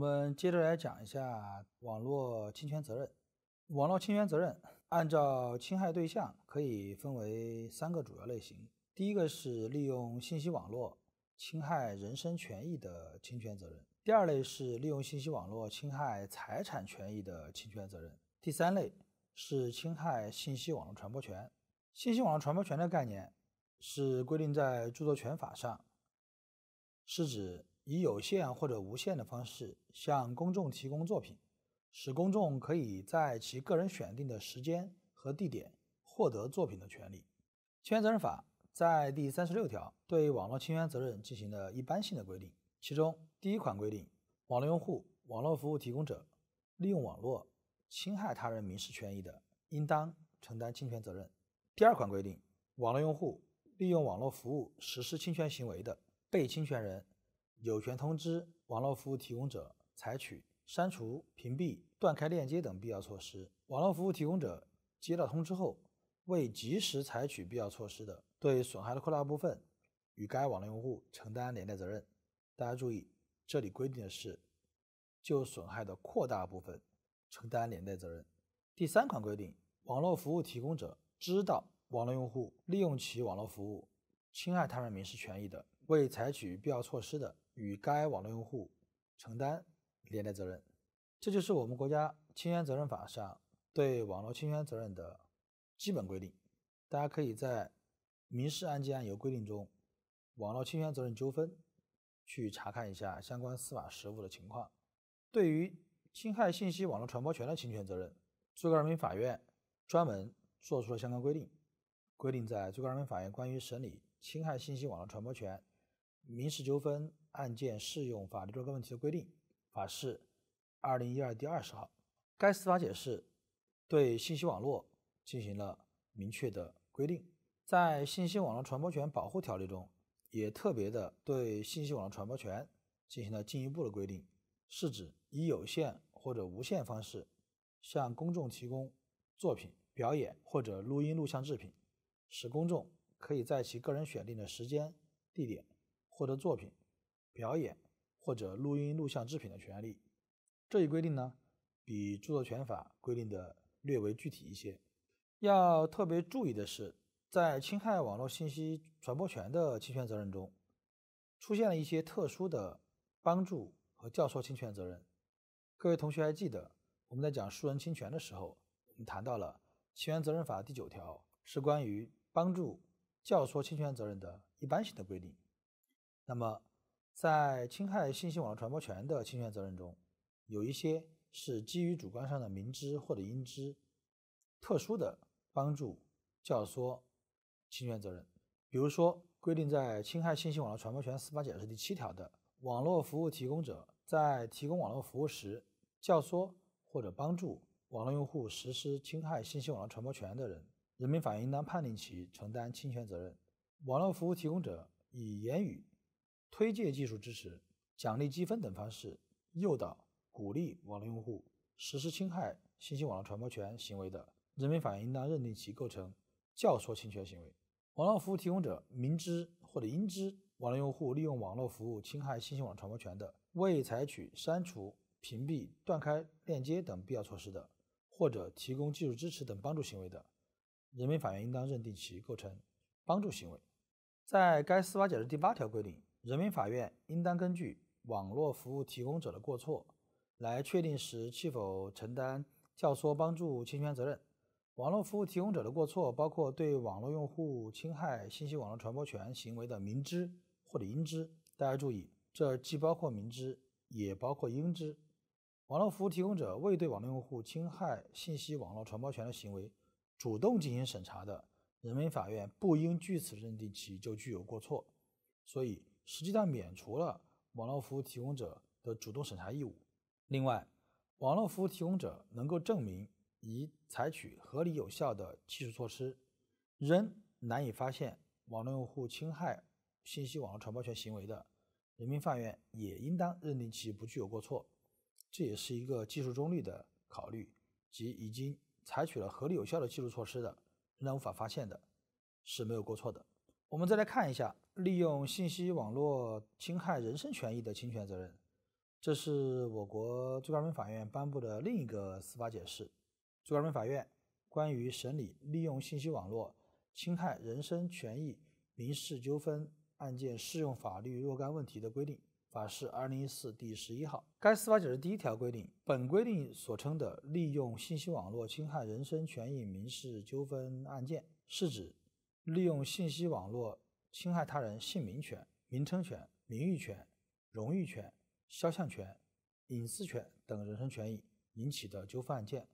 我们接着来讲一下网络侵权责任。网络侵权责任按照侵害对象可以分为三个主要类型：第一个是利用信息网络侵害人身权益的侵权责任；第二类是利用信息网络侵害财产权益的侵权责任；第三类是侵害信息网络传播权。信息网络传播权的概念是规定在著作权法上，是指。以有线或者无线的方式向公众提供作品，使公众可以在其个人选定的时间和地点获得作品的权利。侵权责任法在第三十六条对网络侵权责任进行了一般性的规定，其中第一款规定，网络用户、网络服务提供者利用网络侵害他人民事权益的，应当承担侵权责任；第二款规定，网络用户利用网络服务实施侵权行为的，被侵权人。有权通知网络服务提供者采取删除、屏蔽、断开链接等必要措施。网络服务提供者接到通知后，未及时采取必要措施的，对损害的扩大部分与该网络用户承担连带责任。大家注意，这里规定的是就损害的扩大部分承担连带责任。第三款规定，网络服务提供者知道网络用户利用其网络服务侵害他人民事权益的，未采取必要措施的，与该网络用户承担连带责任，这就是我们国家侵权责任法上对网络侵权责任的基本规定。大家可以在《民事案件案由规定》中“网络侵权责任纠纷”去查看一下相关司法实务的情况。对于侵害信息网络传播权的侵权责任，最高人民法院专门作出了相关规定，规定在《最高人民法院关于审理侵害信息网络传播权》。民事纠纷案件适用法律若干问题的规定法释二零一二第二十号，该司法解释对信息网络进行了明确的规定，在信息网络传播权保护条例中也特别的对信息网络传播权进行了进一步的规定，是指以有线或者无线方式向公众提供作品、表演或者录音录像制品，使公众可以在其个人选定的时间、地点。获得作品、表演或者录音录像制品的权利。这一规定呢，比著作权法规定的略为具体一些。要特别注意的是，在侵害网络信息传播权的侵权责任中，出现了一些特殊的帮助和教唆侵权责任。各位同学还记得，我们在讲数人侵权的时候，我们谈到了侵权责任法第九条是关于帮助、教唆侵权责任的一般性的规定。那么，在侵害信息网络传播权的侵权责任中，有一些是基于主观上的明知或者应知，特殊的帮助教唆侵权责任。比如说，规定在《侵害信息网络传播权司法解释》第七条的，网络服务提供者在提供网络服务时，教唆或者帮助网络用户实施侵害信息网络传播权的人，人民法院应当判定其承担侵权责任。网络服务提供者以言语推介技术支持、奖励积分等方式诱导、鼓励网络用户实施侵害信息网络传播权行为的，人民法院应当认定其构成教唆侵权行为。网络服务提供者明知或者应知网络用户利用网络服务侵害信息网络传播权的，未采取删除、屏蔽、断开链接等必要措施的，或者提供技术支持等帮助行为的，人民法院应当认定其构成帮助行为。在该司法解释第八条规定。人民法院应当根据网络服务提供者的过错来确定时是否承担教唆、帮助侵权责任。网络服务提供者的过错包括对网络用户侵害信息网络传播权行为的明知或者应知。大家注意，这既包括明知，也包括应知。网络服务提供者未对网络用户侵害信息网络传播权的行为主动进行审查的，人民法院不应据此认定其就具有过错。所以。实际上免除了网络服务提供者的主动审查义务。另外，网络服务提供者能够证明已采取合理有效的技术措施，仍难以发现网络用户侵害信息网络传播权行为的，人民法院也应当认定其不具有过错。这也是一个技术中立的考虑，即已经采取了合理有效的技术措施的，仍然无法发现的，是没有过错的。我们再来看一下。利用信息网络侵害人身权益的侵权责任，这是我国最高人民法院颁布的另一个司法解释。最高人民法院关于审理利用信息网络侵害人身权益民事纠纷案件适用法律若干问题的规定（法释〔二零一四〕第十一号）。该司法解释第一条规定：本规定所称的利用信息网络侵害人身权益民事纠纷案件，是指利用信息网络。侵害他人姓名权、名称权、名誉权、荣誉权、肖像权、隐私权等人身权益引起的纠纷案件，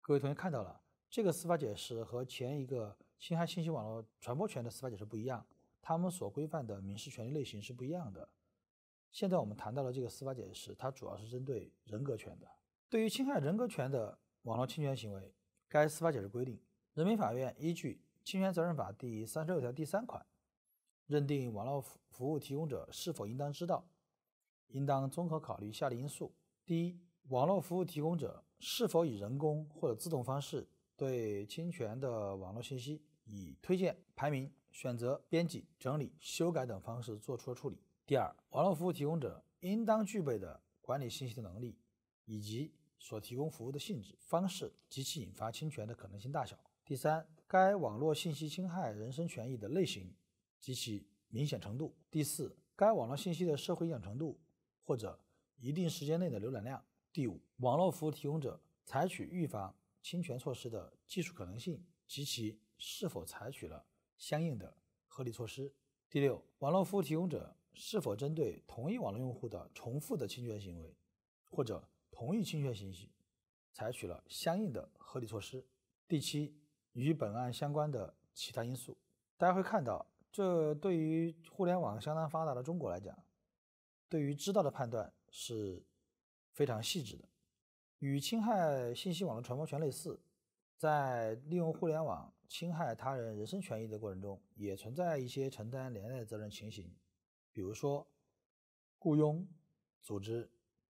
各位同学看到了这个司法解释和前一个侵害信息网络传播权的司法解释不一样，他们所规范的民事权利类型是不一样的。现在我们谈到了这个司法解释，它主要是针对人格权的。对于侵害人格权的网络侵权行为，该司法解释规定，人民法院依据《侵权责任法》第三十六条第三款。认定网络服服务提供者是否应当知道，应当综合考虑下列因素：第一，网络服务提供者是否以人工或者自动方式对侵权的网络信息以推荐、排名、选择、编辑、整理、修改等方式做出了处理；第二，网络服务提供者应当具备的管理信息的能力，以及所提供服务的性质、方式及其引发侵权的可能性大小；第三，该网络信息侵害人身权益的类型。及其明显程度。第四，该网络信息的社会影响程度或者一定时间内的浏览量。第五，网络服务提供者采取预防侵权措施的技术可能性及其是否采取了相应的合理措施。第六，网络服务提供者是否针对同一网络用户的重复的侵权行为或者同一侵权信息采取了相应的合理措施。第七，与本案相关的其他因素。大家会看到。这对于互联网相当发达的中国来讲，对于知道的判断是非常细致的。与侵害信息网络传播权类似，在利用互联网侵害他人人身权益的过程中，也存在一些承担连带责任情形。比如说，雇佣、组织、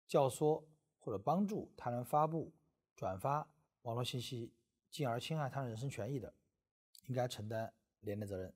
教唆或者帮助他人发布、转发网络信息，进而侵害他人人身权益的，应该承担连带责任。